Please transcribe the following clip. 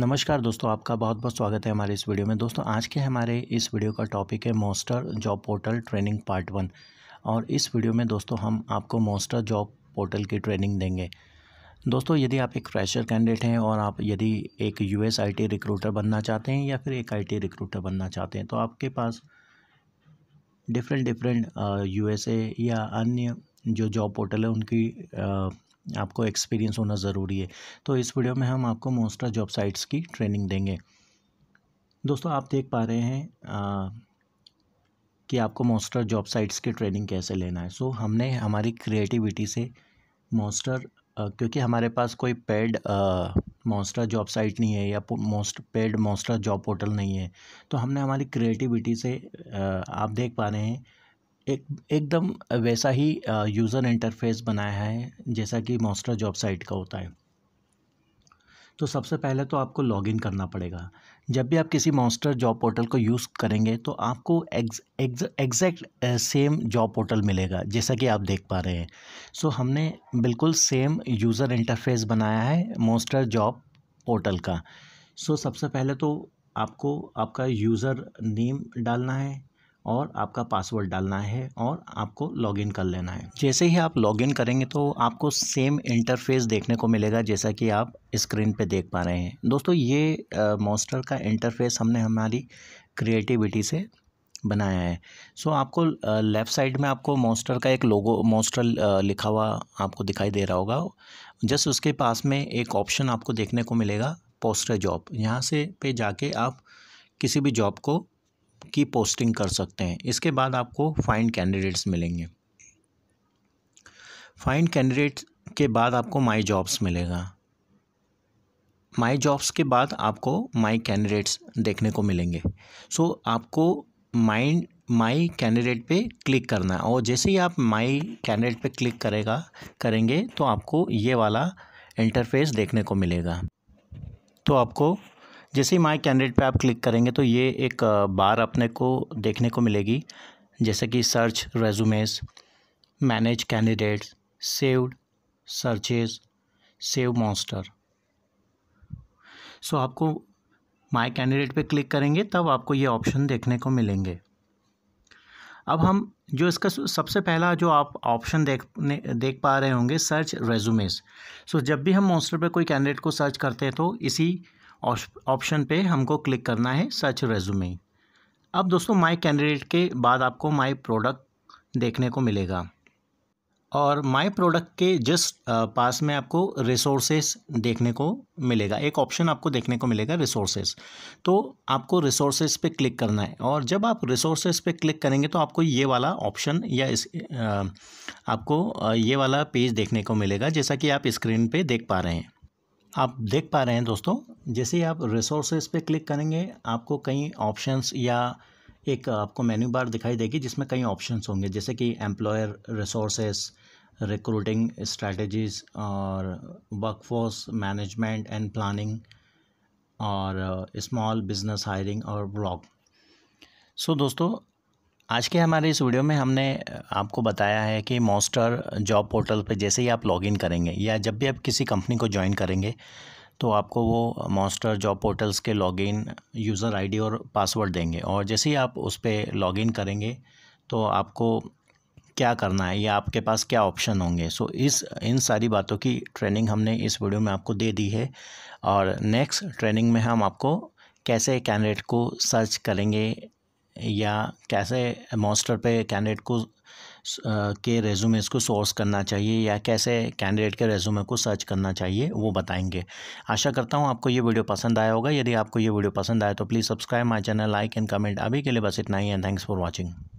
नमस्कार दोस्तों आपका बहुत बहुत स्वागत है हमारे इस वीडियो में दोस्तों आज के हमारे इस वीडियो का टॉपिक है monster job portal training part one और इस वीडियो में दोस्तों हम आपको मोस्टर जॉब पोर्टल की ट्रेनिंग देंगे दोस्तों यदि आप एक फ्रेशर कैंडिडेट हैं और आप यदि एक U S I T recruiter बनना चाहते हैं या फिर एक आई टी रिक्रूटर बनना चाहते हैं तो आपके पास डिफरेंट डिफरेंट यू या अन्य जो जॉब पोर्टल है उनकी आपको एक्सपीरियंस होना ज़रूरी है तो इस वीडियो में हम आपको मोस्टा जॉब साइट्स की ट्रेनिंग देंगे दोस्तों आप देख पा रहे हैं आ, कि आपको मोस्टर जॉब साइट्स की ट्रेनिंग कैसे लेना है सो so, हमने हमारी क्रिएटिविटी से मोस्टर क्योंकि हमारे पास कोई पेड मोस्टर जॉब साइट नहीं है या most paid monster job portal नहीं है तो हमने हमारी क्रिएटिविटी से आ, आप देख पा रहे हैं एक एकदम वैसा ही यूज़र इंटरफेस बनाया है जैसा कि मॉस्टर जॉब साइट का होता है तो सबसे पहले तो आपको लॉगिन करना पड़ेगा जब भी आप किसी मॉन्स्टर जॉब पोर्टल को यूज़ करेंगे तो आपको एग्जैक्ट सेम जॉब पोर्टल मिलेगा जैसा कि आप देख पा रहे हैं सो so, हमने बिल्कुल सेम यूज़र इंटरफेस बनाया है मॉन्स्टर जॉब पोर्टल का सो so, सबसे पहले तो आपको आपका यूज़र नेम डालना है और आपका पासवर्ड डालना है और आपको लॉगिन कर लेना है जैसे ही आप लॉगिन करेंगे तो आपको सेम इंटरफेस देखने को मिलेगा जैसा कि आप स्क्रीन पे देख पा रहे हैं दोस्तों ये मॉस्टर का इंटरफेस हमने हमारी क्रिएटिविटी से बनाया है सो so, आपको लेफ़्ट साइड में आपको मोस्टर का एक लोगो मोस्टर लिखा हुआ आपको दिखाई दे रहा होगा जस्ट उसके पास में एक ऑप्शन आपको देखने को मिलेगा पोस्टर जॉब यहाँ से पे जाके आप किसी भी जॉब को की पोस्टिंग कर सकते हैं इसके बाद आपको फाइंड कैंडिडेट्स मिलेंगे फाइंड कैंडिडेट के बाद आपको माई जॉब्स मिलेगा माई जॉब्स के बाद आपको माई कैंडिडेट्स देखने को मिलेंगे सो so, आपको माइंड माई कैंडिडेट पे क्लिक करना है और जैसे ही आप माई कैंडिडेट पे क्लिक करेगा करेंगे तो आपको ये वाला इंटरफेस देखने को मिलेगा तो आपको जैसे ही माई कैंडिडेट पे आप क्लिक करेंगे तो ये एक बार अपने को देखने को मिलेगी जैसे कि search resumes manage candidates saved searches save monster so आपको माई कैंडिडेट पे क्लिक करेंगे तब आपको ये ऑप्शन देखने को मिलेंगे अब हम जो इसका सबसे पहला जो आप ऑप्शन देखने देख पा रहे होंगे सर्च रेजूमेस सो जब भी हम मॉन्स्टर पे कोई कैंडिडेट को सर्च करते हैं तो इसी ऑप्शन पे हमको क्लिक करना है सर्च रेज्यूमे अब दोस्तों माय कैंडिडेट के बाद आपको माय प्रोडक्ट देखने को मिलेगा और माय प्रोडक्ट के जस्ट पास में आपको रिसोर्सेस देखने को मिलेगा एक ऑप्शन आपको देखने को मिलेगा रिसोर्सेस तो आपको रिसोर्सेस पे क्लिक करना है और जब आप रिसोर्सेस पे क्लिक करेंगे तो आपको ये वाला ऑप्शन या इस आपको ये वाला पेज देखने को मिलेगा जैसा कि आप स्क्रीन पे देख पा रहे हैं आप देख पा रहे हैं दोस्तों जैसे ही आप रिसोर्सेज पे क्लिक करेंगे आपको कई ऑप्शंस या एक आपको मेन्यू बार दिखाई देगी जिसमें कई ऑप्शंस होंगे जैसे कि एम्प्लॉयर रिसोर्सेज रिक्रूटिंग स्ट्रेटजीज और वर्कफोर्स मैनेजमेंट एंड प्लानिंग और स्मॉल बिजनेस हायरिंग और ब्लॉग सो दोस्तों आज के हमारे इस वीडियो में हमने आपको बताया है कि मॉस्टर जॉब पोर्टल पर जैसे ही आप लॉगिन करेंगे या जब भी आप किसी कंपनी को ज्वाइन करेंगे तो आपको वो मॉन्स्टर जॉब पोर्टल्स के लॉगिन यूज़र आईडी और पासवर्ड देंगे और जैसे ही आप उस पर लॉगिन करेंगे तो आपको क्या करना है या आपके पास क्या ऑप्शन होंगे सो so, इस इन सारी बातों की ट्रेनिंग हमने इस वीडियो में आपको दे दी है और नेक्स्ट ट्रेनिंग में हम आपको कैसे कैंडिडेट को सर्च करेंगे या कैसे मॉस्टर पे कैंडिडेट को के रेज्यूमेस को सोर्स करना चाहिए या कैसे कैंडिडेट के रेज्यूमे को सर्च करना चाहिए वो बताएंगे आशा करता हूँ आपको ये वीडियो पसंद आया होगा यदि आपको ये वीडियो पसंद आया तो please subscribe my channel like and comment अभी के लिए बस इतना ही है थैंक्स फॉर वॉचिंग